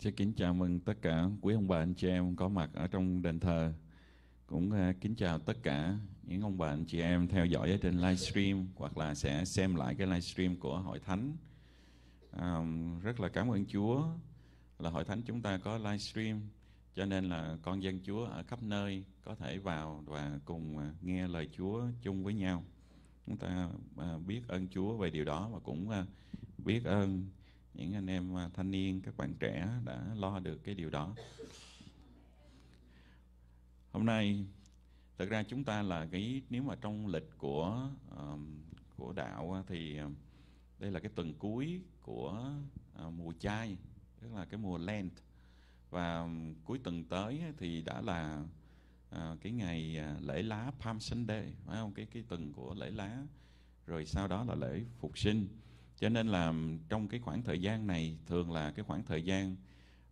Xin kính chào mừng tất cả quý ông bà anh chị em có mặt ở trong đền thờ. Cũng à, kính chào tất cả những ông bà anh chị em theo dõi ở trên livestream hoặc là sẽ xem lại cái livestream của Hội Thánh. À, rất là cảm ơn Chúa là Hội Thánh chúng ta có livestream cho nên là con dân Chúa ở khắp nơi có thể vào và cùng à, nghe lời Chúa chung với nhau. Chúng ta à, biết ơn Chúa về điều đó và cũng biết ơn những anh em à, thanh niên các bạn trẻ đã lo được cái điều đó hôm nay thật ra chúng ta là cái nếu mà trong lịch của uh, của đạo à, thì à, đây là cái tuần cuối của uh, mùa chay tức là cái mùa lent và cuối tuần tới thì đã là à, cái ngày lễ lá Palm Sunday phải không cái cái tuần của lễ lá rồi sau đó là lễ phục sinh cho nên là trong cái khoảng thời gian này thường là cái khoảng thời gian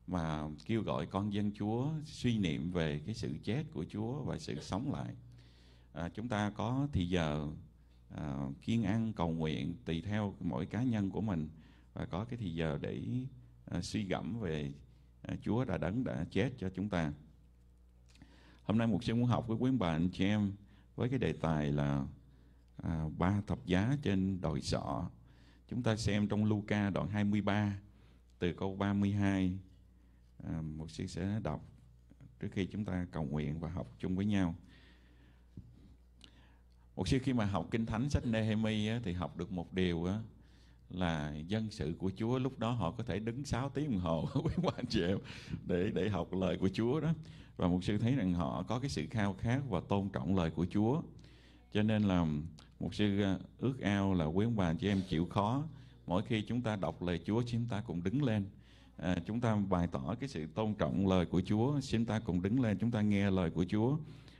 mà kêu gọi con dân Chúa suy niệm về cái sự chết của Chúa và sự sống lại à, chúng ta có thì giờ à, kiên ăn cầu nguyện tùy theo mỗi cá nhân của mình và có cái thì giờ để à, suy gẫm về à, Chúa đã đấng đã chết cho chúng ta hôm nay một sư muốn học với quý bà anh chị em với cái đề tài là à, ba thập giá trên đồi sọ Chúng ta xem trong Luca đoạn 23 từ câu 32 à, một sư sẽ đọc trước khi chúng ta cầu nguyện và học chung với nhau. Một sư khi mà học kinh thánh sách Nehemi thì học được một điều á, là dân sự của Chúa lúc đó họ có thể đứng 6 tiếng đồng hồ với quan chị em để để học lời của Chúa đó và một sư thấy rằng họ có cái sự khao khát và tôn trọng lời của Chúa cho nên là một sư ờ, ước ao là quý ông bà chị em chịu khó mỗi khi chúng ta đọc lời Chúa chúng ta cũng đứng lên à, chúng ta bày tỏ cái sự tôn trọng lời của Chúa chúng ta cũng đứng lên chúng ta nghe lời của Chúa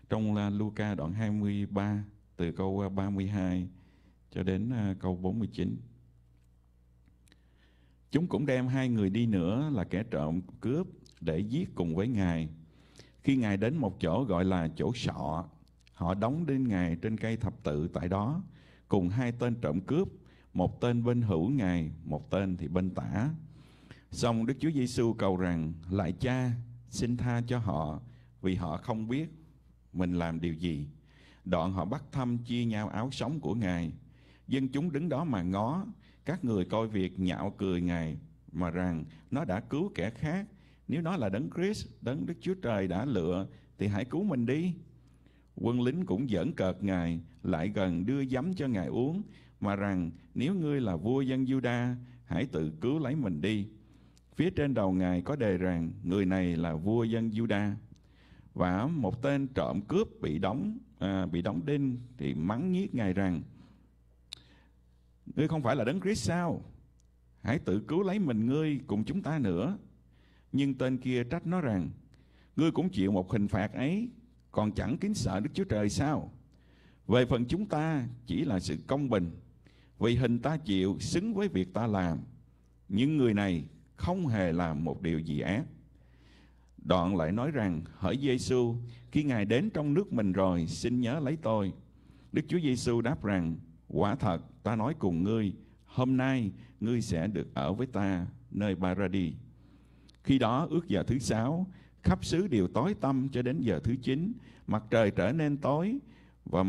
trong là ờ, Luca đoạn 23 từ câu 32 ờ, cho đến câu 49 chúng cũng đem hai người đi nữa là kẻ trộm cướp để giết cùng với ngài khi ngài đến một chỗ gọi là chỗ sọ Họ đóng đinh Ngài trên cây thập tự tại đó, cùng hai tên trộm cướp, một tên bên hữu Ngài, một tên thì bên tả. Xong Đức Chúa Giêsu cầu rằng, lại cha, xin tha cho họ, vì họ không biết mình làm điều gì. Đoạn họ bắt thăm chia nhau áo sống của Ngài. Dân chúng đứng đó mà ngó, các người coi việc nhạo cười Ngài, mà rằng nó đã cứu kẻ khác. Nếu nó là đấng Christ, đấng Đức Chúa Trời đã lựa, thì hãy cứu mình đi. Quân lính cũng giỡn cợt Ngài, lại gần đưa giấm cho Ngài uống, mà rằng nếu ngươi là vua dân Juda, hãy tự cứu lấy mình đi. Phía trên đầu Ngài có đề rằng người này là vua dân Juda. Và một tên trộm cướp bị đóng à, bị đóng đinh thì mắng nhiếc Ngài rằng Ngươi không phải là đấng Christ sao? Hãy tự cứu lấy mình ngươi cùng chúng ta nữa. Nhưng tên kia trách nó rằng Ngươi cũng chịu một hình phạt ấy còn chẳng kính sợ Đức Chúa Trời sao? Về phần chúng ta chỉ là sự công bình, vì hình ta chịu xứng với việc ta làm. Nhưng người này không hề làm một điều gì ác. Đoạn lại nói rằng, hỡi Giêsu, khi Ngài đến trong nước mình rồi, xin nhớ lấy tôi. Đức Chúa Giêsu đáp rằng, quả thật ta nói cùng ngươi, hôm nay ngươi sẽ được ở với ta nơi Paradis. Khi đó ước giờ thứ sáu, khắp xứ đều tối tăm cho đến giờ thứ chín mặt trời trở nên tối và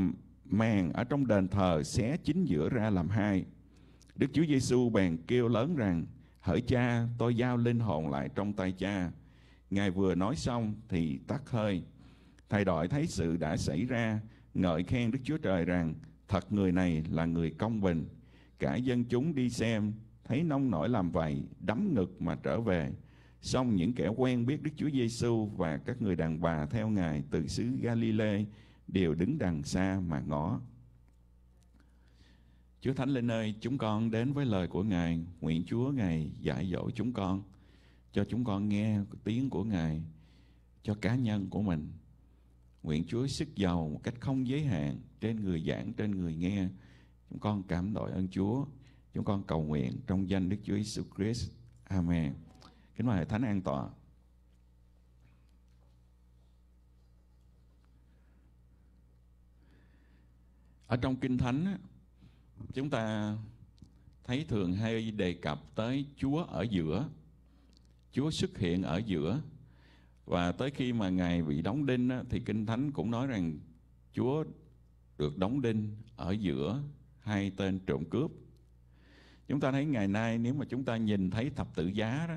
màn ở trong đền thờ xé chính giữa ra làm hai đức chúa giêsu bèn kêu lớn rằng hỡi cha tôi giao linh hồn lại trong tay cha ngài vừa nói xong thì tắt hơi thầy đội thấy sự đã xảy ra ngợi khen đức chúa trời rằng thật người này là người công bình cả dân chúng đi xem thấy nông nổi làm vậy đấm ngực mà trở về Xong những kẻ quen biết Đức Chúa Giêsu và các người đàn bà theo Ngài từ xứ Galilee đều đứng đằng xa mà ngó. Chúa Thánh Linh ơi, chúng con đến với lời của Ngài, nguyện Chúa Ngài dạy dỗ chúng con, cho chúng con nghe tiếng của Ngài, cho cá nhân của mình. Nguyện Chúa sức giàu một cách không giới hạn trên người giảng, trên người nghe. Chúng con cảm đội ơn Chúa. Chúng con cầu nguyện trong danh Đức Chúa Jesus Christ. Amen kính mời thánh an tọa ở trong kinh thánh chúng ta thấy thường hay đề cập tới chúa ở giữa chúa xuất hiện ở giữa và tới khi mà ngài bị đóng đinh thì kinh thánh cũng nói rằng chúa được đóng đinh ở giữa hai tên trộm cướp chúng ta thấy ngày nay nếu mà chúng ta nhìn thấy thập tự giá đó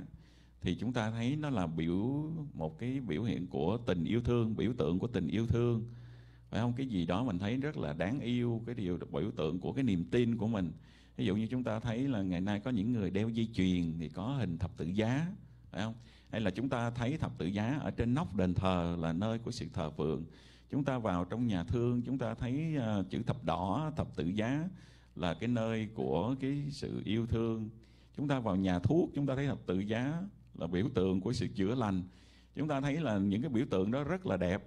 thì chúng ta thấy nó là biểu một cái biểu hiện của tình yêu thương biểu tượng của tình yêu thương phải không cái gì đó mình thấy rất là đáng yêu cái điều biểu tượng của cái niềm tin của mình ví dụ như chúng ta thấy là ngày nay có những người đeo dây chuyền thì có hình thập tự giá phải không hay là chúng ta thấy thập tự giá ở trên nóc đền thờ là nơi của sự thờ phượng chúng ta vào trong nhà thương chúng ta thấy uh, chữ thập đỏ thập tự giá là cái nơi của cái sự yêu thương chúng ta vào nhà thuốc chúng ta thấy thập tự giá là biểu tượng của sự chữa lành chúng ta thấy là những cái biểu tượng đó rất là đẹp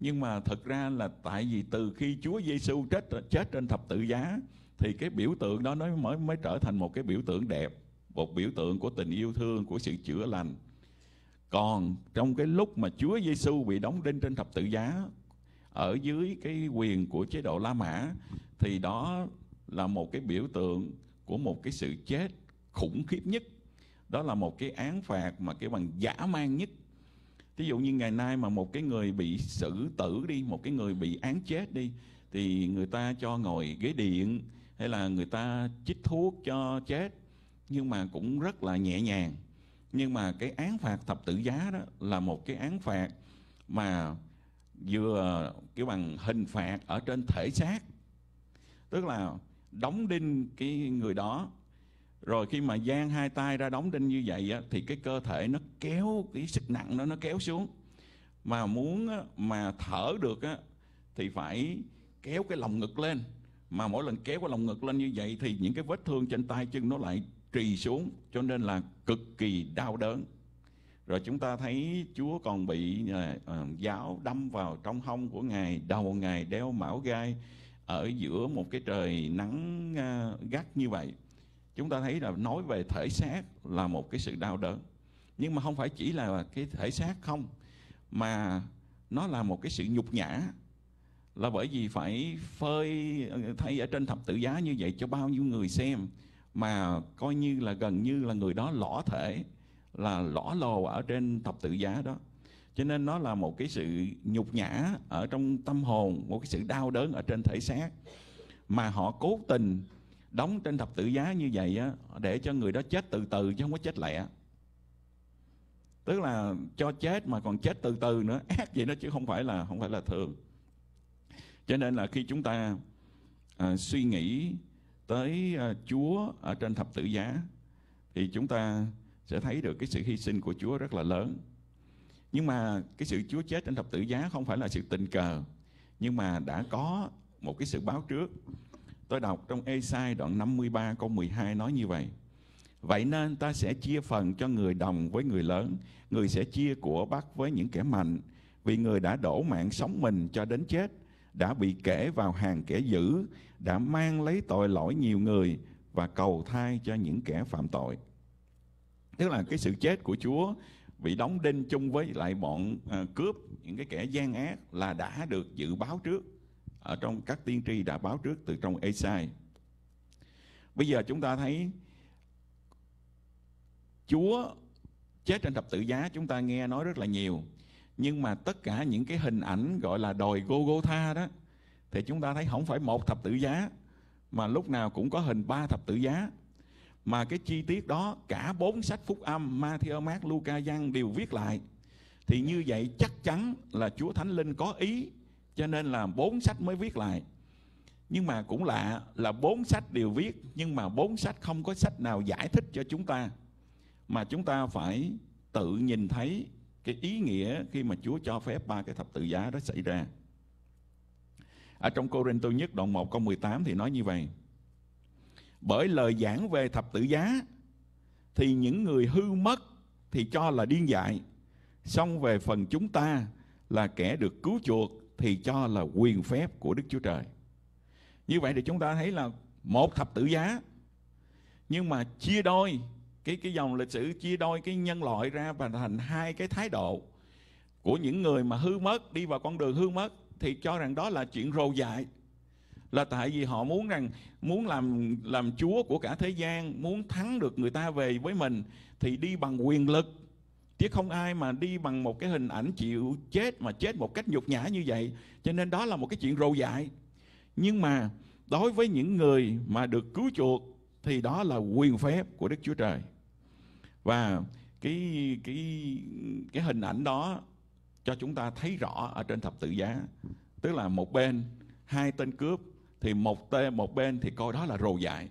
nhưng mà thật ra là tại vì từ khi Chúa Giêsu chết chết trên thập tự giá thì cái biểu tượng đó nó mới mới trở thành một cái biểu tượng đẹp, một biểu tượng của tình yêu thương, của sự chữa lành. Còn trong cái lúc mà Chúa Giêsu bị đóng đinh trên thập tự giá ở dưới cái quyền của chế độ La Mã thì đó là một cái biểu tượng của một cái sự chết khủng khiếp nhất đó là một cái án phạt mà cái bằng giả man nhất thí dụ như ngày nay mà một cái người bị xử tử đi một cái người bị án chết đi thì người ta cho ngồi ghế điện hay là người ta chích thuốc cho chết nhưng mà cũng rất là nhẹ nhàng nhưng mà cái án phạt thập tử giá đó là một cái án phạt mà vừa cái bằng hình phạt ở trên thể xác tức là đóng đinh cái người đó rồi khi mà giang hai tay ra đóng đinh như vậy á, thì cái cơ thể nó kéo cái sức nặng nó nó kéo xuống mà muốn á, mà thở được á, thì phải kéo cái lồng ngực lên mà mỗi lần kéo cái lồng ngực lên như vậy thì những cái vết thương trên tay chân nó lại trì xuống cho nên là cực kỳ đau đớn rồi chúng ta thấy Chúa còn bị uh, giáo đâm vào trong hông của Ngài, đầu Ngài đeo mão gai ở giữa một cái trời nắng uh, gắt như vậy chúng ta thấy là nói về thể xác là một cái sự đau đớn nhưng mà không phải chỉ là cái thể xác không mà nó là một cái sự nhục nhã là bởi vì phải phơi thay ở trên thập tự giá như vậy cho bao nhiêu người xem mà coi như là gần như là người đó lõ thể là lõ lồ ở trên thập tự giá đó cho nên nó là một cái sự nhục nhã ở trong tâm hồn một cái sự đau đớn ở trên thể xác mà họ cố tình đóng trên thập tự giá như vậy á, để cho người đó chết từ từ chứ không có chết lẹ tức là cho chết mà còn chết từ từ nữa ác vậy đó chứ không phải là không phải là thường cho nên là khi chúng ta à, suy nghĩ tới à, Chúa ở trên thập tự giá thì chúng ta sẽ thấy được cái sự hy sinh của Chúa rất là lớn nhưng mà cái sự Chúa chết trên thập tự giá không phải là sự tình cờ nhưng mà đã có một cái sự báo trước Tôi đọc trong Esai đoạn 53 câu 12 nói như vậy. Vậy nên ta sẽ chia phần cho người đồng với người lớn, người sẽ chia của bắt với những kẻ mạnh, vì người đã đổ mạng sống mình cho đến chết, đã bị kể vào hàng kẻ dữ, đã mang lấy tội lỗi nhiều người và cầu thai cho những kẻ phạm tội. Tức là cái sự chết của Chúa bị đóng đinh chung với lại bọn à, cướp những cái kẻ gian ác là đã được dự báo trước ở trong các tiên tri đã báo trước từ trong Esai. Bây giờ chúng ta thấy Chúa chết trên thập tự giá chúng ta nghe nói rất là nhiều. Nhưng mà tất cả những cái hình ảnh gọi là đồi Golgotha đó thì chúng ta thấy không phải một thập tự giá mà lúc nào cũng có hình ba thập tự giá. Mà cái chi tiết đó cả bốn sách phúc âm Matthew, Mark, Luca, Giăng đều viết lại. Thì như vậy chắc chắn là Chúa Thánh Linh có ý cho nên là bốn sách mới viết lại nhưng mà cũng lạ là bốn sách đều viết nhưng mà bốn sách không có sách nào giải thích cho chúng ta mà chúng ta phải tự nhìn thấy cái ý nghĩa khi mà Chúa cho phép ba cái thập tự giá đó xảy ra. Ở trong Cô Rinh Tô Nhất đoạn 1 câu 18 thì nói như vậy. Bởi lời giảng về thập tự giá thì những người hư mất thì cho là điên dại. Xong về phần chúng ta là kẻ được cứu chuộc thì cho là quyền phép của Đức Chúa Trời. Như vậy thì chúng ta thấy là một thập tử giá nhưng mà chia đôi cái cái dòng lịch sử chia đôi cái nhân loại ra và thành hai cái thái độ của những người mà hư mất đi vào con đường hư mất thì cho rằng đó là chuyện rồ dại là tại vì họ muốn rằng muốn làm làm chúa của cả thế gian muốn thắng được người ta về với mình thì đi bằng quyền lực chứ không ai mà đi bằng một cái hình ảnh chịu chết mà chết một cách nhục nhã như vậy cho nên đó là một cái chuyện rầu dại nhưng mà đối với những người mà được cứu chuộc thì đó là quyền phép của Đức Chúa Trời và cái cái cái hình ảnh đó cho chúng ta thấy rõ ở trên thập tự giá tức là một bên hai tên cướp thì một tên một bên thì coi đó là rồ dại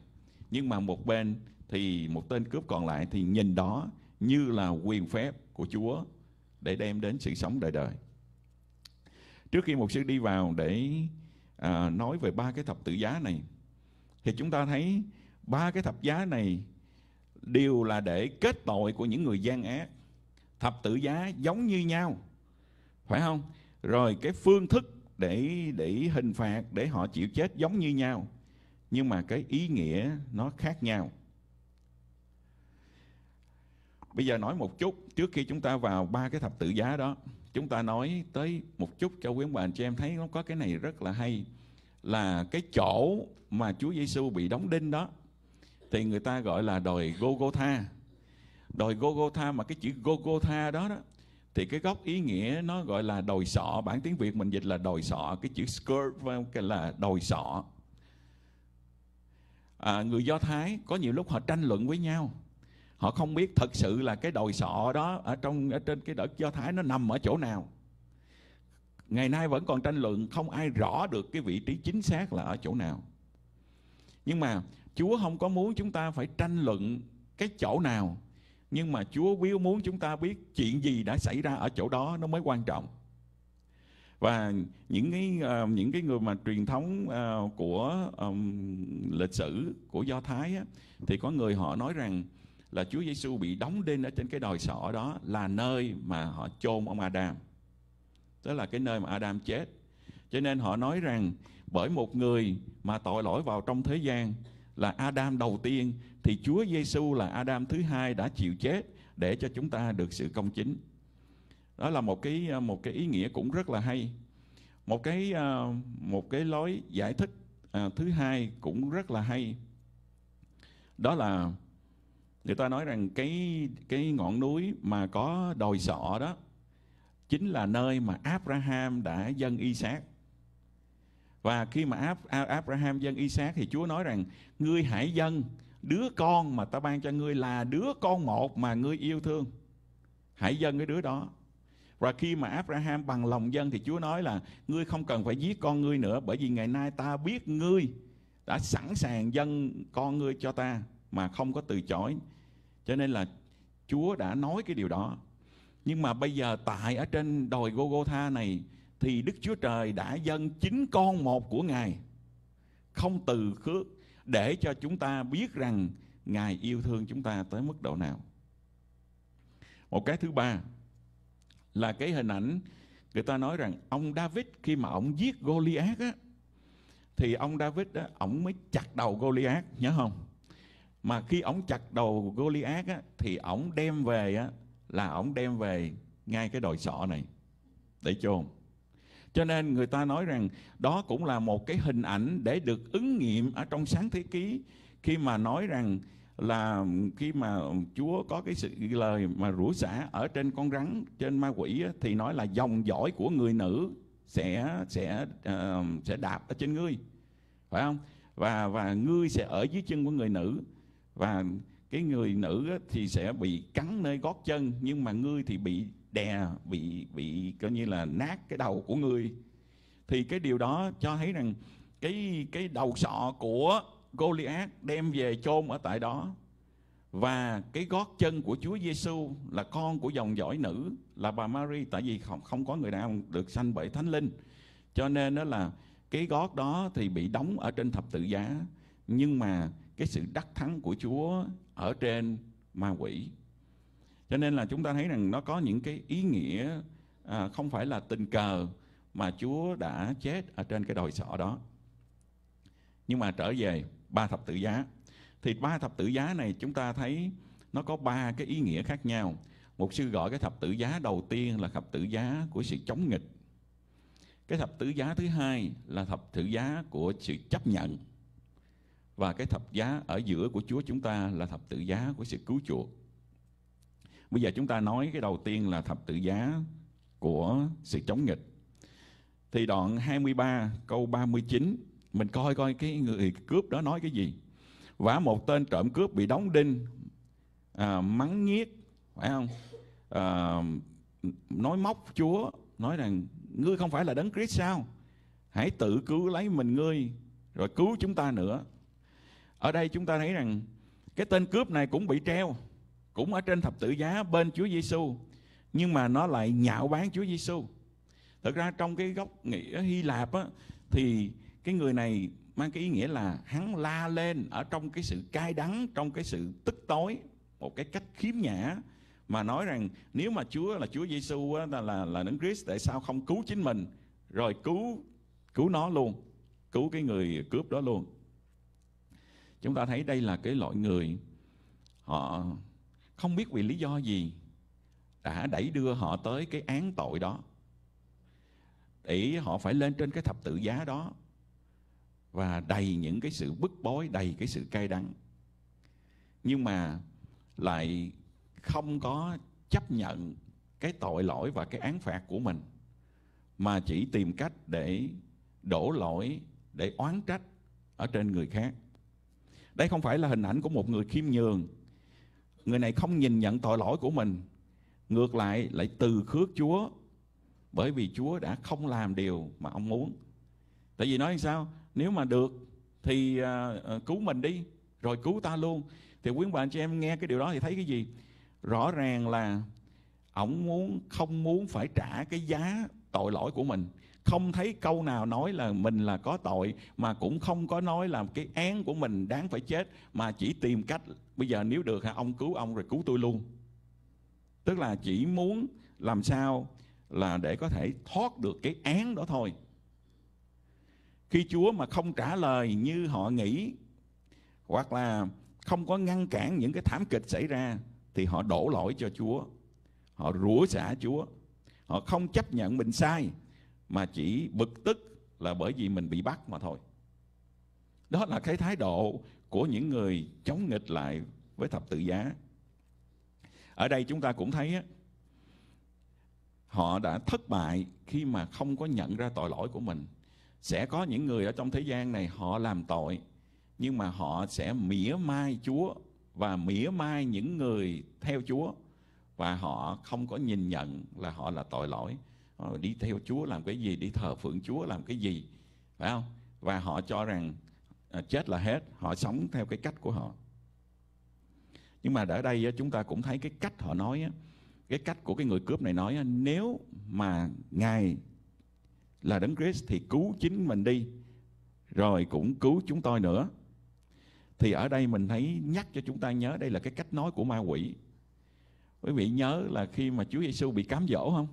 nhưng mà một bên thì một tên cướp còn lại thì nhìn đó như là quyền phép của Chúa để đem đến sự sống đời đời. Trước khi một sư đi vào để à, nói về ba cái thập tự giá này thì chúng ta thấy ba cái thập giá này đều là để kết tội của những người gian ác. Thập tự giá giống như nhau. Phải không? Rồi cái phương thức để để hình phạt để họ chịu chết giống như nhau nhưng mà cái ý nghĩa nó khác nhau Bây giờ nói một chút, trước khi chúng ta vào ba cái thập tự giá đó, chúng ta nói tới một chút cho quý ông bà anh chị em thấy nó có cái này rất là hay là cái chỗ mà Chúa Giêsu bị đóng đinh đó thì người ta gọi là đồi Gogotha. Đồi Gogotha mà cái chữ Gogotha đó đó thì cái gốc ý nghĩa nó gọi là đồi sọ, bản tiếng Việt mình dịch là đồi sọ, cái chữ skirt là đồi sọ. À, người Do Thái có nhiều lúc họ tranh luận với nhau họ không biết thật sự là cái đồi sọ đó ở trong ở trên cái đất do thái nó nằm ở chỗ nào ngày nay vẫn còn tranh luận không ai rõ được cái vị trí chính xác là ở chỗ nào nhưng mà chúa không có muốn chúng ta phải tranh luận cái chỗ nào nhưng mà chúa biết muốn chúng ta biết chuyện gì đã xảy ra ở chỗ đó nó mới quan trọng và những cái uh, những cái người mà truyền thống uh, của um, lịch sử của do thái á, thì có người họ nói rằng là Chúa Giêsu bị đóng đinh ở trên cái đồi sọ đó là nơi mà họ chôn ông Adam. Tức là cái nơi mà Adam chết. Cho nên họ nói rằng bởi một người mà tội lỗi vào trong thế gian là Adam đầu tiên thì Chúa Giêsu là Adam thứ hai đã chịu chết để cho chúng ta được sự công chính. Đó là một cái một cái ý nghĩa cũng rất là hay. Một cái ờ, một cái lối giải thích ờ, thứ hai cũng rất là hay. Đó là người ta nói rằng cái cái ngọn núi mà có đồi sọ đó chính là nơi mà Abraham đã dân Isaac và khi mà Abraham dân Isaac thì Chúa nói rằng ngươi hãy dân đứa con mà ta ban cho ngươi là đứa con một mà ngươi yêu thương hãy dân cái đứa đó và khi mà Abraham bằng lòng dân thì Chúa nói là ngươi không cần phải giết con ngươi nữa bởi vì ngày nay ta biết ngươi đã sẵn sàng dân con ngươi cho ta mà không có từ chối cho nên là Chúa đã nói cái điều đó. Nhưng mà bây giờ tại ở trên đồi gô này thì Đức Chúa Trời đã dâng chính con một của Ngài không từ khước để cho chúng ta biết rằng Ngài yêu thương chúng ta tới mức độ nào. Một cái thứ ba là cái hình ảnh người ta nói rằng ông David khi mà ông giết Goliath á thì ông David á ông mới chặt đầu Goliath nhớ không? mà khi ổng chặt đầu Goliath á, thì ổng đem về á, là ổng đem về ngay cái đồi sọ này để chôn cho nên người ta nói rằng đó cũng là một cái hình ảnh để được ứng nghiệm ở trong sáng thế ký khi mà nói rằng là khi mà Chúa có cái sự lời mà rủa xả ở trên con rắn trên ma quỷ á, thì nói là dòng dõi của người nữ sẽ sẽ uh, sẽ đạp ở trên ngươi phải không và và ngươi sẽ ở dưới chân của người nữ và cái người nữ thì sẽ bị cắn nơi gót chân nhưng mà ngươi thì bị đè bị bị coi như là nát cái đầu của ngươi thì cái điều đó cho thấy rằng cái cái đầu sọ của Goliath đem về chôn ở tại đó và cái gót chân của Chúa Giêsu là con của dòng dõi nữ là bà Mary tại vì không không có người nào được sanh bởi thánh linh cho nên đó là cái gót đó thì bị đóng ở trên thập tự giá nhưng mà cái sự đắc thắng của Chúa ở trên ma quỷ. Cho nên là chúng ta thấy rằng nó có những cái ý nghĩa à, không phải là tình cờ mà Chúa đã chết ở trên cái đồi sọ đó. Nhưng mà trở về ba thập tự giá thì ba thập tự giá này chúng ta thấy nó có ba cái ý nghĩa khác nhau. Một sư gọi cái thập tự giá đầu tiên là thập tự giá của sự chống nghịch. Cái thập tự giá thứ hai là thập tự giá của sự chấp nhận và cái thập giá ở giữa của Chúa chúng ta là thập tự giá của sự cứu chuộc. Bây giờ chúng ta nói cái đầu tiên là thập tự giá của sự chống nghịch. Thì đoạn 23 câu 39 mình coi coi cái người cướp đó nói cái gì. và một tên trộm cướp bị đóng đinh, à, mắng nhiếc, phải không? À, nói móc Chúa, nói rằng ngươi không phải là đấng Christ sao? Hãy tự cứu lấy mình ngươi rồi cứu chúng ta nữa ở đây chúng ta thấy rằng cái tên cướp này cũng bị treo cũng ở trên thập tự giá bên Chúa Giêsu nhưng mà nó lại nhạo báng Chúa Giêsu thực ra trong cái góc nghĩa Hy Lạp á, thì cái người này mang cái ý nghĩa là hắn la lên ở trong cái sự cay đắng trong cái sự tức tối một cái cách khiếm nhã mà nói rằng nếu mà Chúa là Chúa Giêsu là là là đấng Christ tại sao không cứu chính mình rồi cứu cứu nó luôn cứu cái người cướp đó luôn chúng ta thấy đây là cái loại người họ không biết vì lý do gì đã đẩy đưa họ tới cái án tội đó để họ phải lên trên cái thập tự giá đó và đầy những cái sự bức bối đầy cái sự cay đắng nhưng mà lại không có chấp nhận cái tội lỗi và cái án phạt của mình mà chỉ tìm cách để đổ lỗi để oán trách ở trên người khác đây không phải là hình ảnh của một người khiêm nhường. Người này không nhìn nhận tội lỗi của mình. Ngược lại lại từ khước Chúa. Bởi vì Chúa đã không làm điều mà ông muốn. Tại vì nói sao? Nếu mà được thì à, à, cứu mình đi. Rồi cứu ta luôn. Thì quý bà anh chị em nghe cái điều đó thì thấy cái gì? Rõ ràng là ông muốn không muốn phải trả cái giá tội lỗi của mình không thấy câu nào nói là mình là có tội mà cũng không có nói là cái án của mình đáng phải chết mà chỉ tìm cách bây giờ nếu được hả ông cứu ông rồi cứu tôi luôn tức là chỉ muốn làm sao là để có thể thoát được cái án đó thôi khi chúa mà không trả lời như họ nghĩ hoặc là không có ngăn cản những cái thảm kịch xảy ra thì họ đổ lỗi cho chúa họ rủa xả chúa họ không chấp nhận mình sai mà chỉ bực tức là bởi vì mình bị bắt mà thôi đó là cái thái độ của những người chống nghịch lại với thập tự giá ở đây chúng ta cũng thấy á, họ đã thất bại khi mà không có nhận ra tội lỗi của mình sẽ có những người ở trong thế gian này họ làm tội nhưng mà họ sẽ mỉa mai chúa và mỉa mai những người theo chúa và họ không có nhìn nhận là họ là tội lỗi Ờ, đi theo Chúa làm cái gì đi thờ phượng Chúa làm cái gì phải không và họ cho rằng à, chết là hết họ sống theo cái cách của họ nhưng mà ở đây chúng ta cũng thấy cái cách họ nói cái cách của cái người cướp này nói nếu mà ngài là đấng Christ thì cứu chính mình đi rồi cũng cứu chúng tôi nữa thì ở đây mình thấy nhắc cho chúng ta nhớ đây là cái cách nói của ma quỷ quý vị nhớ là khi mà Chúa Giêsu bị cám dỗ không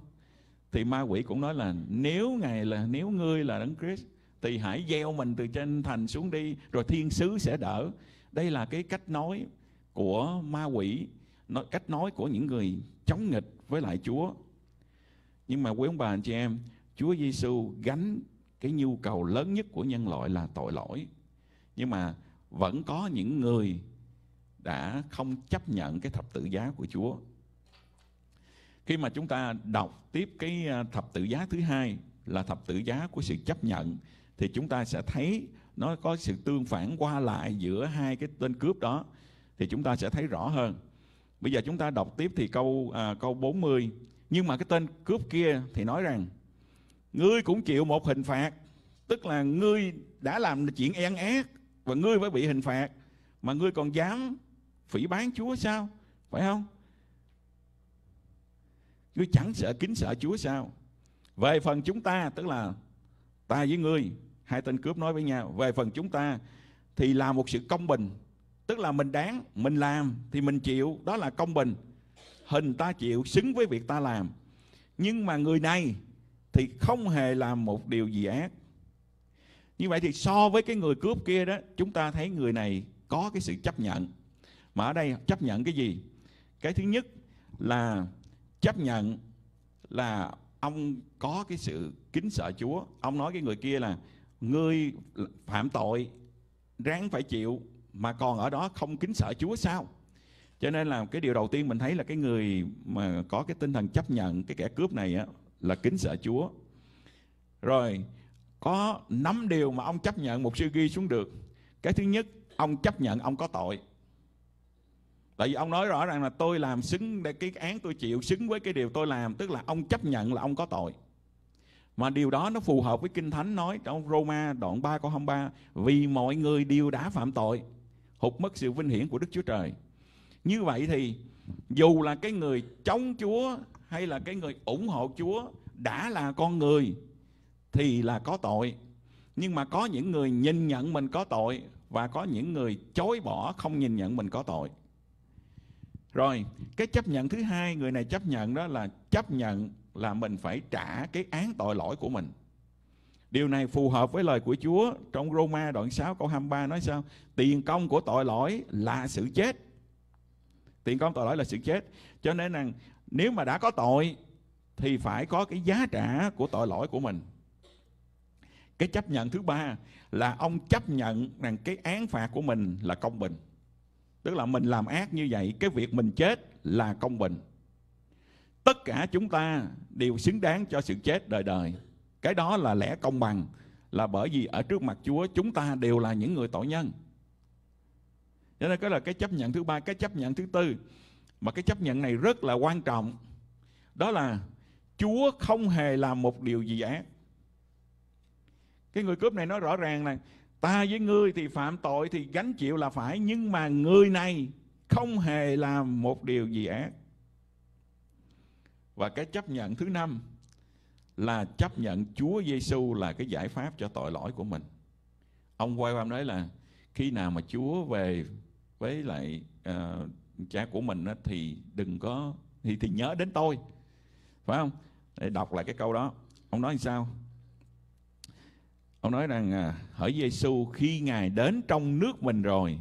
thì ma quỷ cũng nói là nếu ngài là nếu ngươi là đấng Christ thì hãy gieo mình từ trên thành xuống đi rồi thiên sứ sẽ đỡ đây là cái cách nói của ma quỷ nói, cách nói của những người chống nghịch với lại Chúa nhưng mà quý ông bà anh chị em Chúa Giêsu gánh cái nhu cầu lớn nhất của nhân loại là tội lỗi nhưng mà vẫn có những người đã không chấp nhận cái thập tự giá của Chúa khi mà chúng ta đọc tiếp cái ờ, thập tự giá thứ hai là thập tự giá của sự chấp nhận thì chúng ta sẽ thấy nó có sự tương phản qua lại giữa hai cái tên cướp đó thì chúng ta sẽ thấy rõ hơn. Bây giờ chúng ta đọc tiếp thì câu à, câu 40 nhưng mà cái tên cướp kia thì nói rằng ngươi cũng chịu một hình phạt tức là ngươi đã làm chuyện en ác và ngươi mới bị hình phạt mà ngươi còn dám phỉ bán Chúa sao? Phải không? Chúa chẳng sợ kính sợ Chúa sao Về phần chúng ta Tức là ta với ngươi Hai tên cướp nói với nhau Về phần chúng ta thì là một sự công bình Tức là mình đáng, mình làm Thì mình chịu, đó là công bình Hình ta chịu xứng với việc ta làm Nhưng mà người này Thì không hề làm một điều gì ác Như vậy thì so với cái người cướp kia đó Chúng ta thấy người này có cái sự chấp nhận Mà ở đây chấp nhận cái gì? Cái thứ nhất là chấp nhận là ông có cái sự kính sợ Chúa. Ông nói cái người kia là ngươi phạm tội ráng phải chịu mà còn ở đó không kính sợ Chúa sao? Cho nên là cái điều đầu tiên mình thấy là cái người mà có cái tinh thần chấp nhận cái kẻ cướp này á, là kính sợ Chúa. Rồi có năm điều mà ông chấp nhận một sư ghi xuống được. Cái thứ nhất, ông chấp nhận ông có tội tại vì ông nói rõ ràng là tôi làm xứng để cái án tôi chịu xứng với cái điều tôi làm tức là ông chấp nhận là ông có tội mà điều đó nó phù hợp với kinh thánh nói trong Roma đoạn 3 câu 23 vì mọi người đều đã phạm tội hụt mất sự vinh hiển của Đức Chúa Trời như vậy thì dù là cái người chống Chúa hay là cái người ủng hộ Chúa đã là con người thì là có tội nhưng mà có những người nhìn nhận mình có tội và có những người chối bỏ không nhìn nhận mình có tội rồi, cái chấp nhận thứ hai người này chấp nhận đó là chấp nhận là mình phải trả cái án tội lỗi của mình. Điều này phù hợp với lời của Chúa trong Roma đoạn 6 câu 23 nói sao? Tiền công của tội lỗi là sự chết. Tiền công tội lỗi là sự chết. Cho nên rằng nếu mà đã có tội thì phải có cái giá trả của tội lỗi của mình. Cái chấp nhận thứ ba là ông chấp nhận rằng cái án phạt của mình là công bình tức là mình làm ác như vậy cái việc mình chết là công bình tất cả chúng ta đều xứng đáng cho sự chết đời đời cái đó là lẽ công bằng là bởi vì ở trước mặt Chúa chúng ta đều là những người tội nhân cho nên cái là cái chấp nhận thứ ba cái chấp nhận thứ tư mà cái chấp nhận này rất là quan trọng đó là Chúa không hề làm một điều gì ác cái người cướp này nói rõ ràng là ta với ngươi thì phạm tội thì gánh chịu là phải nhưng mà người này không hề làm một điều gì ác và cái chấp nhận thứ năm là chấp nhận Chúa Giêsu là cái giải pháp cho tội lỗi của mình ông quay qua nói là khi nào mà Chúa về với lại uh, cha của mình thì đừng có thì thì nhớ đến tôi phải không để đọc lại cái câu đó ông nói sao ông nói rằng à, hỡi Giêsu khi ngài đến trong nước mình rồi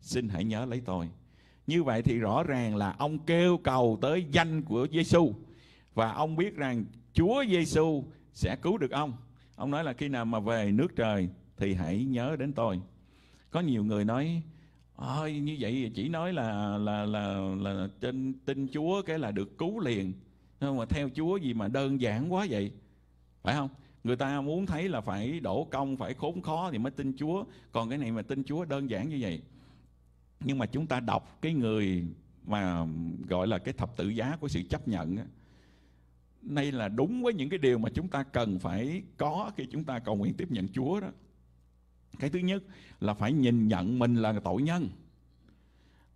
xin hãy nhớ lấy tôi như vậy thì rõ ràng là ông kêu cầu tới danh của Giêsu và ông biết rằng Chúa Giêsu sẽ cứu được ông ông nói là khi nào mà về nước trời thì hãy nhớ đến tôi có nhiều người nói ôi như vậy chỉ nói là là là là trên tin Chúa cái là được cứu liền nhưng mà theo Chúa gì mà đơn giản quá vậy phải không Người ta muốn thấy là phải đổ công, phải khốn khó thì mới tin Chúa. Còn cái này mà tin Chúa đơn giản như vậy. Nhưng mà chúng ta đọc cái người mà gọi là cái thập tự giá của sự chấp nhận Đây là đúng với những cái điều mà chúng ta cần phải có khi chúng ta cầu nguyện tiếp nhận Chúa đó. Cái thứ nhất là phải nhìn nhận mình là tội nhân.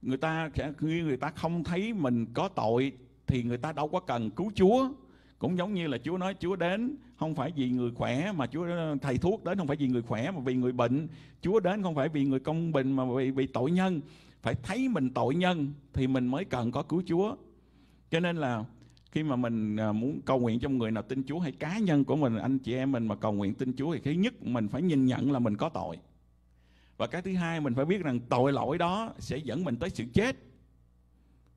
Người ta khi người ta không thấy mình có tội thì người ta đâu có cần cứu Chúa cũng giống như là Chúa nói Chúa đến không phải vì người khỏe mà Chúa thầy thuốc đến không phải vì người khỏe mà vì người bệnh Chúa đến không phải vì người công bình mà vì, vì tội nhân phải thấy mình tội nhân thì mình mới cần có cứu Chúa cho nên là khi mà mình à, muốn cầu nguyện cho người nào tin Chúa hay cá nhân của mình anh chị em mình mà cầu nguyện tin Chúa thì thứ nhất mình phải nhìn nhận là mình có tội và cái thứ hai mình phải biết rằng tội lỗi đó sẽ dẫn mình tới sự chết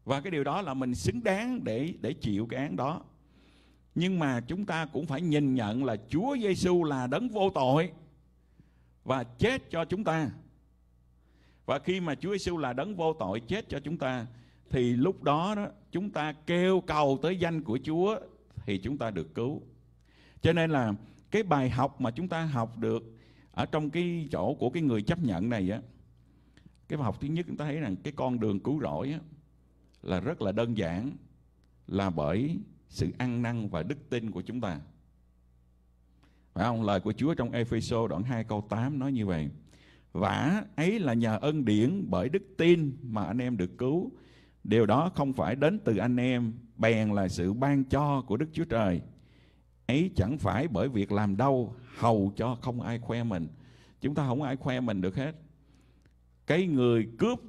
và cái điều đó là mình xứng đáng để để chịu cái án đó nhưng mà chúng ta cũng phải nhìn nhận là Chúa Giêsu là đấng vô tội và chết cho chúng ta. Và khi mà Chúa Giêsu là đấng vô tội chết cho chúng ta thì lúc đó đó chúng ta kêu cầu tới danh của Chúa thì chúng ta được cứu. Cho nên là cái bài học mà chúng ta học được ở trong cái chỗ của cái người chấp nhận này á cái bài học thứ nhất chúng ta thấy rằng cái con đường cứu rỗi á, là rất là đơn giản là bởi sự ăn năn và đức tin của chúng ta. Phải không? Lời của Chúa trong Epheso đoạn 2 câu 8 nói như vậy. Vả ấy là nhờ ân điển bởi đức tin mà anh em được cứu. Điều đó không phải đến từ anh em, bèn là sự ban cho của Đức Chúa Trời. Ấy chẳng phải bởi việc làm đâu, hầu cho không ai khoe mình. Chúng ta không ai khoe mình được hết. Cái người cướp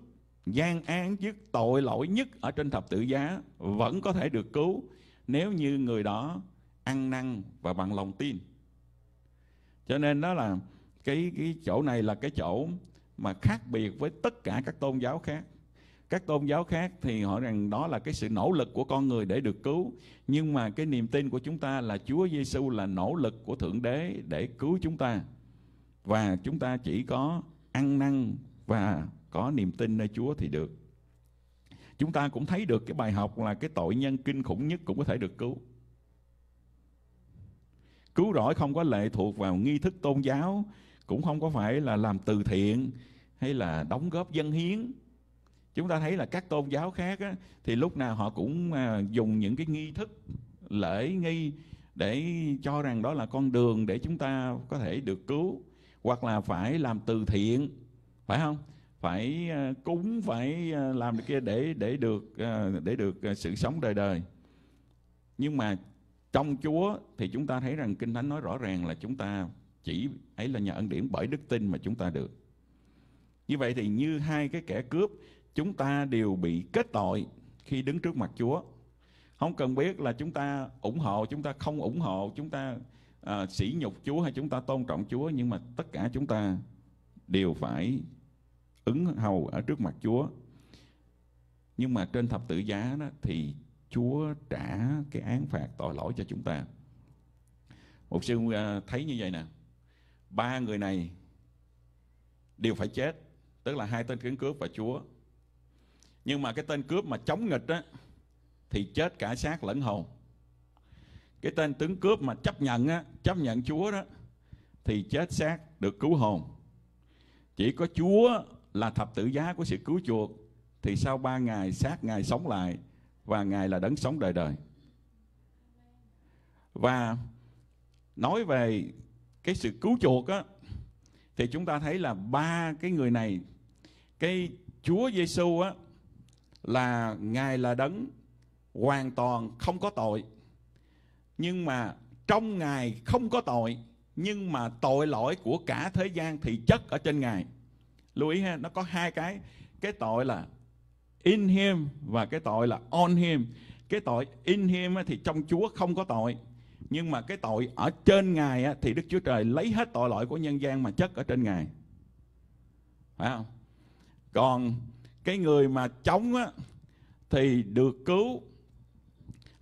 gian án nhất tội lỗi nhất ở trên thập tự giá vẫn có thể được cứu nếu như người đó ăn năn và bằng lòng tin cho nên đó là cái cái chỗ này là cái chỗ mà khác biệt với tất cả các tôn giáo khác các tôn giáo khác thì họ rằng đó là cái sự nỗ lực của con người để được cứu nhưng mà cái niềm tin của chúng ta là Chúa Giêsu là nỗ lực của thượng đế để cứu chúng ta và chúng ta chỉ có ăn năn và có niềm tin nơi Chúa thì được chúng ta cũng thấy được cái bài học là cái tội nhân kinh khủng nhất cũng có thể được cứu cứu rỗi không có lệ thuộc vào nghi thức tôn giáo cũng không có phải là làm từ thiện hay là đóng góp dân hiến chúng ta thấy là các tôn giáo khác á, thì lúc nào họ cũng à, dùng những cái nghi thức lễ nghi để cho rằng đó là con đường để chúng ta có thể được cứu hoặc là phải làm từ thiện phải không phải ờ, cúng phải ờ, làm được kia để để được ờ, để được sự sống đời đời nhưng mà trong Chúa thì chúng ta thấy rằng Kinh Thánh nói rõ ràng là chúng ta chỉ ấy là nhờ ân điển bởi đức tin mà chúng ta được. Như vậy thì như hai cái kẻ cướp, chúng ta đều bị kết tội khi đứng trước mặt Chúa. Không cần biết là chúng ta ủng hộ, chúng ta không ủng hộ, chúng ta uh, sỉ nhục Chúa hay chúng ta tôn trọng Chúa, nhưng mà tất cả chúng ta đều phải ứng hầu ở trước mặt Chúa nhưng mà trên thập tự giá đó thì Chúa trả cái án phạt tội lỗi cho chúng ta một sư à, thấy như vậy nè ba người này đều phải chết tức là hai tên kiến cướp và Chúa nhưng mà cái tên cướp mà chống nghịch á thì chết cả xác lẫn hồn cái tên tướng cướp mà chấp nhận á chấp nhận Chúa đó thì chết xác được cứu hồn chỉ có Chúa là thập tử giá của sự cứu chuộc thì sau ba ngày xác ngài sống lại và ngài là đấng sống đời đời và nói về cái sự cứu chuộc á thì chúng ta thấy là ba cái người này cái Chúa Giêsu á là ngài là đấng hoàn toàn không có tội nhưng mà trong ngài không có tội nhưng mà tội lỗi của cả thế gian thì chất ở trên ngài lưu ý ha nó có hai cái cái tội là in him và cái tội là on him cái tội in him thì trong chúa không có tội nhưng mà cái tội ở trên ngài thì đức chúa trời lấy hết tội lỗi của nhân gian mà chất ở trên ngài phải không còn cái người mà chống á, thì được cứu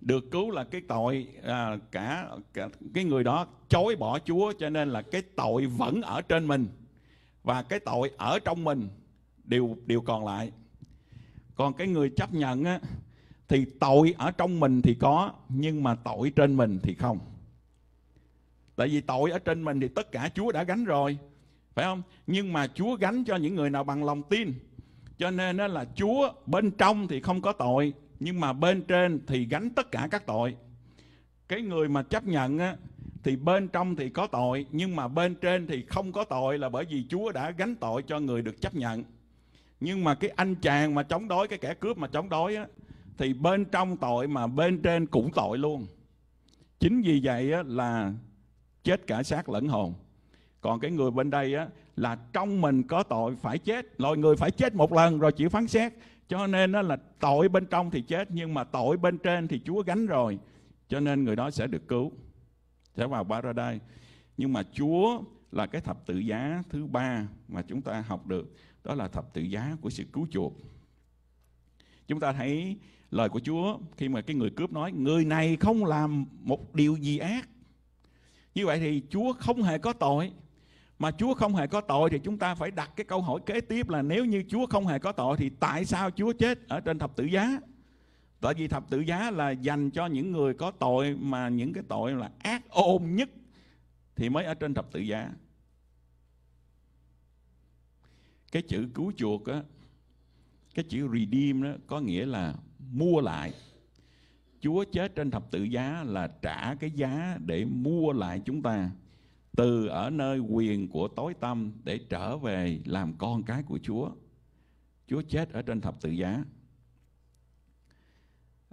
được cứu là cái tội à, cả, cả cái người đó chối bỏ chúa cho nên là cái tội vẫn ở trên mình và cái tội ở trong mình đều đều còn lại còn cái người chấp nhận á, thì tội ở trong mình thì có nhưng mà tội trên mình thì không tại vì tội ở trên mình thì tất cả chúa đã gánh rồi phải không nhưng mà chúa gánh cho những người nào bằng lòng tin cho nên đó là chúa bên trong thì không có tội nhưng mà bên trên thì gánh tất cả các tội cái người mà chấp nhận á, thì bên trong thì có tội nhưng mà bên trên thì không có tội là bởi vì Chúa đã gánh tội cho người được chấp nhận. Nhưng mà cái anh chàng mà chống đối cái kẻ cướp mà chống đối á thì bên trong tội mà bên trên cũng tội luôn. Chính vì vậy á, là chết cả xác lẫn hồn. Còn cái người bên đây á là trong mình có tội phải chết, loài người phải chết một lần rồi chịu phán xét. Cho nên á là tội bên trong thì chết nhưng mà tội bên trên thì Chúa gánh rồi. Cho nên người đó sẽ được cứu sẽ vào paradise nhưng mà Chúa là cái thập tự giá thứ ba mà chúng ta học được đó là thập tự giá của sự cứu chuộc chúng ta thấy lời của Chúa khi mà cái người cướp nói người này không làm một điều gì ác như vậy thì Chúa không hề có tội mà Chúa không hề có tội thì chúng ta phải đặt cái câu hỏi kế tiếp là nếu như Chúa không hề có tội thì tại sao Chúa chết ở trên thập tự giá bởi vì thập tự giá là dành cho những người có tội mà những cái tội là ác ôn nhất thì mới ở trên thập tự giá. Cái chữ cứu chuộc á, cái chữ redeem đó có nghĩa là mua lại. Chúa chết trên thập tự giá là trả cái giá để mua lại chúng ta từ ở nơi quyền của tối tâm để trở về làm con cái của Chúa. Chúa chết ở trên thập tự giá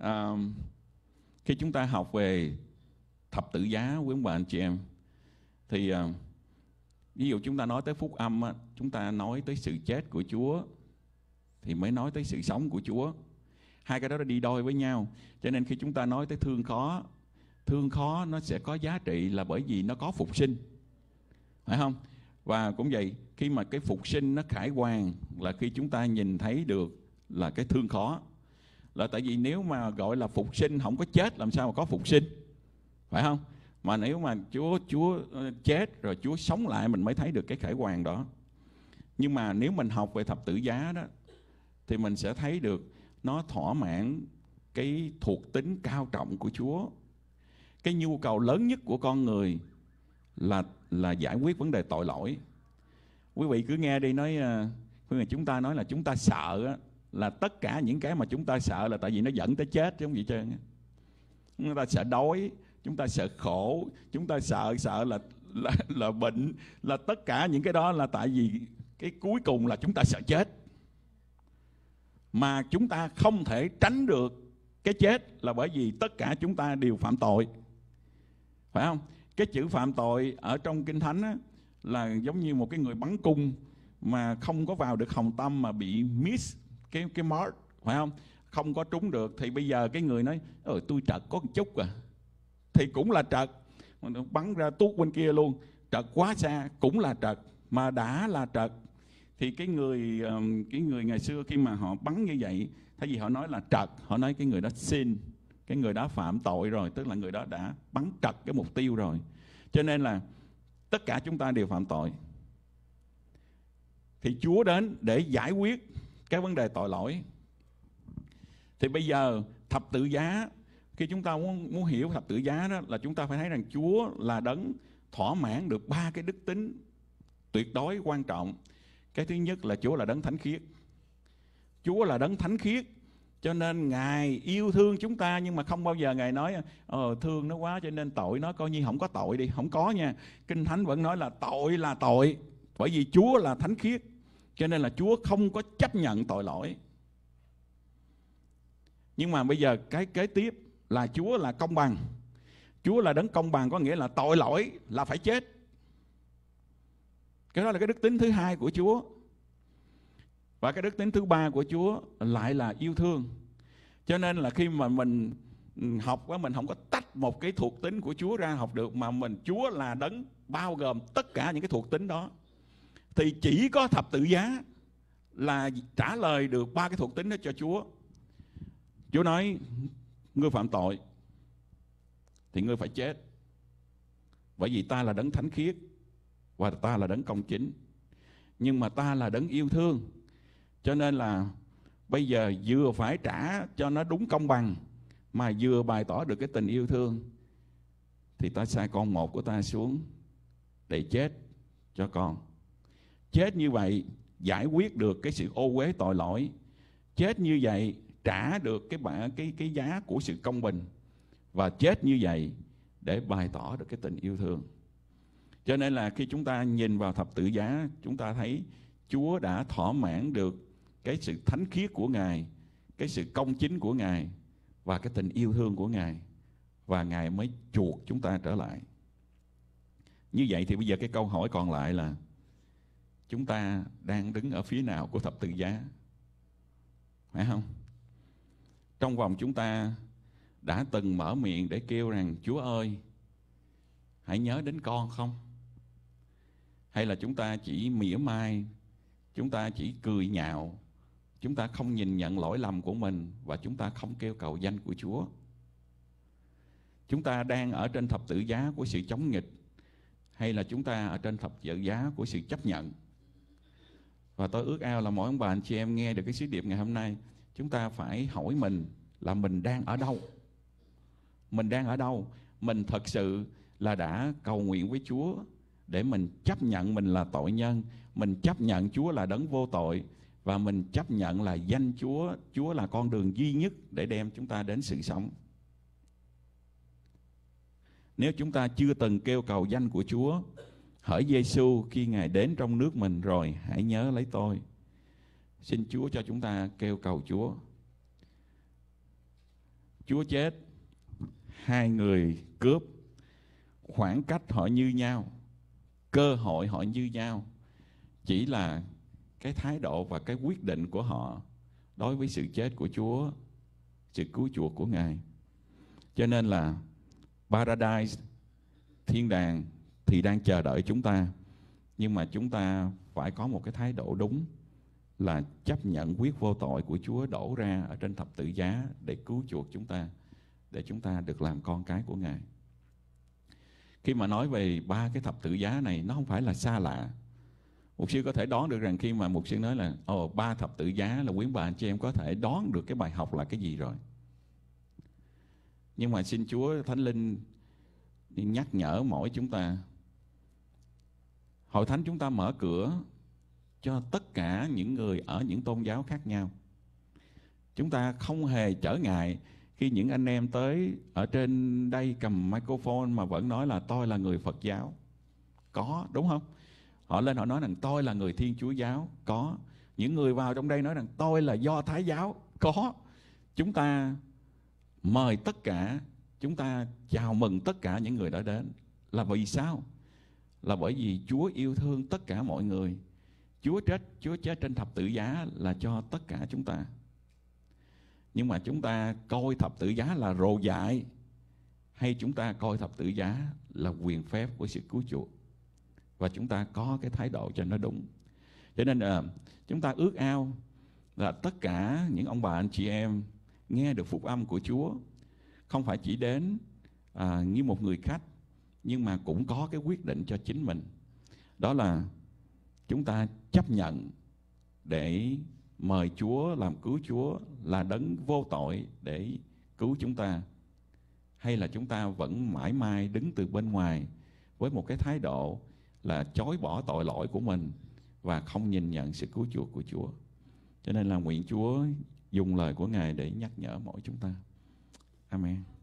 à, khi chúng ta học về thập tự giá quý ông bà anh chị em thì à, ví dụ chúng ta nói tới phúc âm chúng ta nói tới sự chết của Chúa thì mới nói tới sự sống của Chúa hai cái đó đi đôi với nhau cho nên khi chúng ta nói tới thương khó thương khó nó sẽ có giá trị là bởi vì nó có phục sinh phải không và cũng vậy khi mà cái phục sinh nó khải quang là khi chúng ta nhìn thấy được là cái thương khó là tại vì nếu mà gọi là phục sinh không có chết làm sao mà có phục sinh phải không mà nếu mà Chúa Chúa ờ, chết rồi Chúa sống lại mình mới thấy được cái khải hoàn đó nhưng mà nếu mình học về thập tử giá đó thì mình sẽ thấy được nó thỏa mãn cái thuộc tính cao trọng của Chúa cái nhu cầu lớn nhất của con người là là giải quyết vấn đề tội lỗi quý vị cứ nghe đi nói quý ờ, vị chúng ta nói là chúng ta sợ là tất cả những cái mà chúng ta sợ là tại vì nó dẫn tới chết chứ không gì trơn chúng ta sợ đói chúng ta sợ khổ chúng ta sợ sợ là là, là bệnh là tất cả những cái đó là tại vì cái cuối cùng là chúng ta sợ chết mà chúng ta không thể tránh được cái chết là bởi vì tất cả chúng ta đều phạm tội phải không cái chữ phạm tội ở trong kinh thánh á, là giống như một cái người bắn cung mà không có vào được hồng tâm mà bị miss cái cái mark phải không không có trúng được thì bây giờ cái người nói ừ, tôi trật có một chút à thì cũng là trật bắn ra tuốt bên kia luôn trật quá xa cũng là trật mà đã là trật thì cái người cái người ngày xưa khi mà họ bắn như vậy thay vì họ nói là trật họ nói cái người đó xin cái người đó phạm tội rồi tức là người đó đã bắn trật cái mục tiêu rồi cho nên là tất cả chúng ta đều phạm tội thì chúa đến để giải quyết các vấn đề tội lỗi thì bây giờ thập tự giá khi chúng ta muốn muốn hiểu thập tự giá đó là chúng ta phải thấy rằng Chúa là đấng thỏa mãn được ba cái đức tính tuyệt đối quan trọng. Cái thứ nhất là Chúa là đấng thánh khiết. Chúa là đấng thánh khiết cho nên Ngài yêu thương chúng ta nhưng mà không bao giờ Ngài nói ờ, thương nó quá cho nên tội nó coi như không có tội đi. Không có nha. Kinh Thánh vẫn nói là tội là tội. Bởi vì Chúa là thánh khiết. Cho nên là Chúa không có chấp nhận tội lỗi. Nhưng mà bây giờ cái kế tiếp là Chúa là công bằng. Chúa là đấng công bằng có nghĩa là tội lỗi là phải chết. Cái đó là cái đức tính thứ hai của Chúa. Và cái đức tính thứ ba của Chúa lại là yêu thương. Cho nên là khi mà mình học quá mình không có tách một cái thuộc tính của Chúa ra học được mà mình Chúa là đấng bao gồm tất cả những cái thuộc tính đó thì chỉ có thập tự giá là trả lời được ba cái thuộc tính đó cho Chúa. Chúa nói ngươi phạm tội thì ngươi phải chết. Bởi vì ta là đấng thánh khiết và ta là đấng công chính. Nhưng mà ta là đấng yêu thương. Cho nên là bây giờ vừa phải trả cho nó đúng công bằng mà vừa bày tỏ được cái tình yêu thương thì ta sai con một của ta xuống để chết cho con chết như vậy giải quyết được cái sự ô uế tội lỗi chết như vậy trả được cái bản cái cái giá của sự công bình và chết như vậy để bày tỏ được cái tình yêu thương cho nên là khi chúng ta nhìn vào thập tự giá chúng ta thấy Chúa đã thỏa mãn được cái sự thánh khiết của Ngài cái sự công chính của Ngài và cái tình yêu thương của Ngài và Ngài mới chuộc chúng ta trở lại. Như vậy thì bây giờ cái câu hỏi còn lại là chúng ta đang đứng ở phía nào của thập tự giá phải không trong vòng chúng ta đã từng mở miệng để kêu rằng chúa ơi hãy nhớ đến con không hay là chúng ta chỉ mỉa mai chúng ta chỉ cười nhạo chúng ta không nhìn nhận lỗi lầm của mình và chúng ta không kêu cầu danh của chúa chúng ta đang ở trên thập tự giá của sự chống nghịch hay là chúng ta ở trên thập tự giá của sự chấp nhận và tôi ước ao là mỗi ông bà anh chị em nghe được cái sứ điệp ngày hôm nay Chúng ta phải hỏi mình là mình đang ở đâu Mình đang ở đâu Mình thật sự là đã cầu nguyện với Chúa Để mình chấp nhận mình là tội nhân Mình chấp nhận Chúa là đấng vô tội Và mình chấp nhận là danh Chúa Chúa là con đường duy nhất để đem chúng ta đến sự sống Nếu chúng ta chưa từng kêu cầu danh của Chúa Hỡi Giêsu khi Ngài đến trong nước mình rồi hãy nhớ lấy tôi. Xin Chúa cho chúng ta kêu cầu Chúa. Chúa chết, hai người cướp, khoảng cách họ như nhau, cơ hội họ như nhau. Chỉ là cái thái độ và cái quyết định của họ đối với sự chết của Chúa, sự cứu chuộc của Ngài. Cho nên là Paradise, thiên đàng thì đang chờ đợi chúng ta nhưng mà chúng ta phải có một cái thái độ đúng là chấp nhận quyết vô tội của Chúa đổ ra ở trên thập tự giá để cứu chuộc chúng ta, để chúng ta được làm con cái của Ngài. Khi mà nói về ba cái thập tự giá này nó không phải là xa lạ. một sư có thể đoán được rằng khi mà một sư nói là ồ ba thập tự giá là quý bà anh chị em có thể đoán được cái bài học là cái gì rồi. Nhưng mà xin Chúa Thánh Linh nhắc nhở mỗi chúng ta hội thánh chúng ta mở cửa cho tất cả những người ở những tôn giáo khác nhau chúng ta không hề trở ngại khi những anh em tới ở trên đây cầm microphone mà vẫn nói là tôi là người phật giáo có đúng không họ lên họ nói rằng tôi là người thiên chúa giáo có những người vào trong đây nói rằng tôi là do thái giáo có chúng ta mời tất cả chúng ta chào mừng tất cả những người đã đến là vì sao là bởi vì Chúa yêu thương tất cả mọi người. Chúa chết, Chúa chết trên thập tự giá là cho tất cả chúng ta. Nhưng mà chúng ta coi thập tự giá là rồ dại hay chúng ta coi thập tự giá là quyền phép của sự cứu chuộc và chúng ta có cái thái độ cho nó đúng. Cho nên à, chúng ta ước ao là tất cả những ông bà anh chị em nghe được phúc âm của Chúa không phải chỉ đến à, như một người khách nhưng mà cũng có cái quyết định cho chính mình đó là chúng ta chấp nhận để mời Chúa làm cứu Chúa là đấng vô tội để cứu chúng ta hay là chúng ta vẫn mãi mai đứng từ bên ngoài với một cái thái độ là chối bỏ tội lỗi của mình và không nhìn nhận sự cứu chuộc của Chúa. Cho nên là nguyện Chúa dùng lời của Ngài để nhắc nhở mỗi chúng ta. Amen.